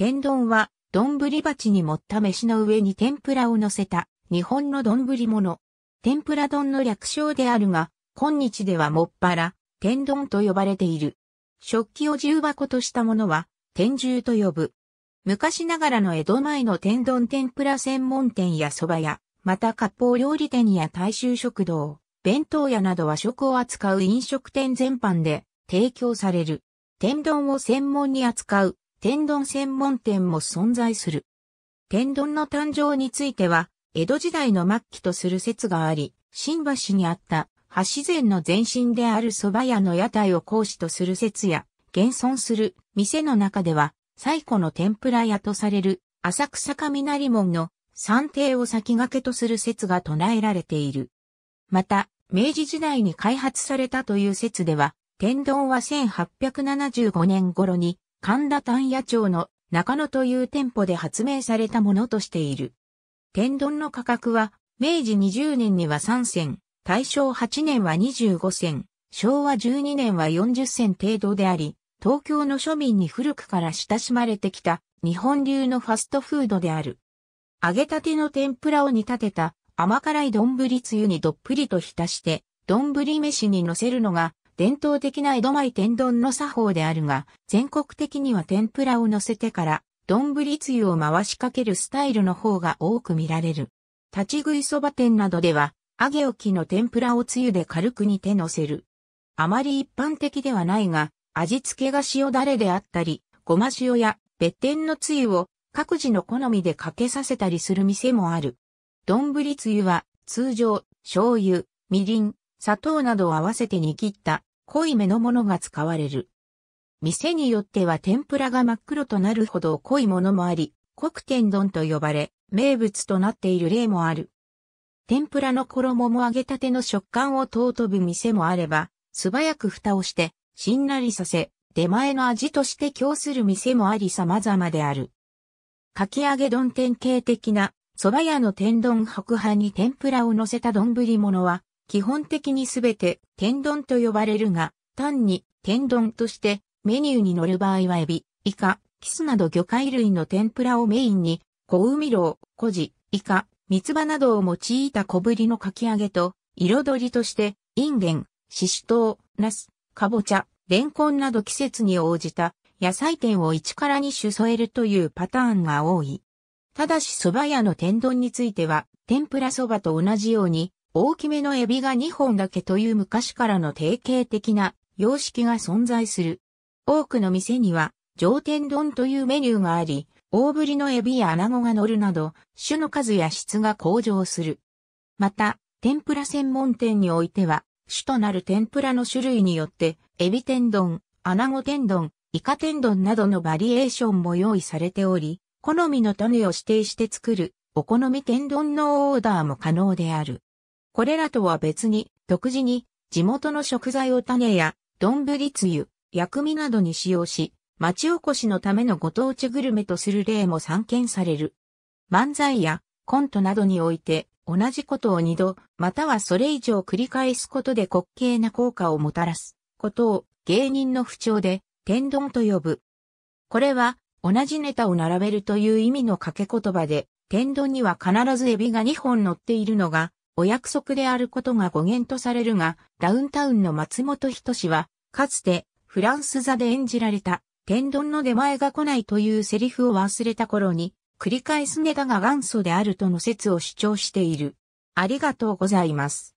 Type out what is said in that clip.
天丼は、丼鉢に盛った飯の上に天ぷらを乗せた、日本の丼物。天ぷら丼の略称であるが、今日ではもっぱら、天丼と呼ばれている。食器を重箱としたものは、天重と呼ぶ。昔ながらの江戸前の天丼天ぷら専門店や蕎麦屋、また割烹料理店や大衆食堂、弁当屋などは食を扱う飲食店全般で提供される。天丼を専門に扱う天丼専門店も存在する。天丼の誕生については、江戸時代の末期とする説があり、新橋にあった橋前の前身である蕎麦屋の屋台を講師とする説や、現存する店の中では、最古の天ぷら屋とされる浅草雷門の三帝を先駆けとする説が唱えられている。また、明治時代に開発されたという説では、天丼は1875年頃に神田丹野町の中野という店舗で発明されたものとしている。天丼の価格は、明治20年には3銭、大正8年は25銭、昭和12年は40銭程度であり、東京の庶民に古くから親しまれてきた日本流のファストフードである。揚げたての天ぷらを煮立てた甘辛い丼つゆにどっぷりと浸して、丼飯に乗せるのが伝統的な江戸前天丼の作法であるが、全国的には天ぷらを乗せてから、丼つゆを回しかけるスタイルの方が多く見られる。立ち食いそば店などでは、揚げ置きの天ぷらをつゆで軽く煮て乗せる。あまり一般的ではないが、味付けが塩だれであったり、ごま塩や別店のつゆを各自の好みでかけさせたりする店もある。丼つゆは通常、醤油、みりん、砂糖などを合わせて煮切った濃い目のものが使われる。店によっては天ぷらが真っ黒となるほど濃いものもあり、黒天丼と呼ばれ、名物となっている例もある。天ぷらの衣も揚げたての食感を尊ぶ店もあれば、素早く蓋をして、しんなりさせ、出前の味として供する店もあり様々である。かき揚げ丼典型的な、蕎麦屋の天丼白飯に天ぷらを乗せた丼物は、基本的にすべて天丼と呼ばれるが、単に天丼としてメニューに載る場合はエビ、イカ、キスなど魚介類の天ぷらをメインに、小海老、小ジ、イカ、三つ葉などを用いた小ぶりのかき揚げと、彩りとして、インゲン、シシトウ、ナス、カボチャ、レンコンなど季節に応じた野菜店を一から二種添えるというパターンが多い。ただし蕎麦屋の天丼については、天ぷら蕎麦と同じように、大きめのエビが2本だけという昔からの定型的な様式が存在する。多くの店には、上天丼というメニューがあり、大ぶりのエビやアナゴが乗るなど、種の数や質が向上する。また、天ぷら専門店においては、種となる天ぷらの種類によって、エビ天丼、アナゴ天丼、イカ天丼などのバリエーションも用意されており、好みの種を指定して作る、お好み天丼のオーダーも可能である。これらとは別に、独自に地元の食材を種や、丼つゆ、薬味などに使用し、町おこしのためのご当地グルメとする例も散見される。漫才やコントなどにおいて、同じことを二度、またはそれ以上繰り返すことで滑稽な効果をもたらすことを芸人の不調で天丼と呼ぶ。これは同じネタを並べるという意味の掛け言葉で、天丼には必ずエビが2本乗っているのがお約束であることが語源とされるが、ダウンタウンの松本人志は、かつてフランス座で演じられた、天丼の出前が来ないというセリフを忘れた頃に、繰り返すネタが元祖であるとの説を主張している。ありがとうございます。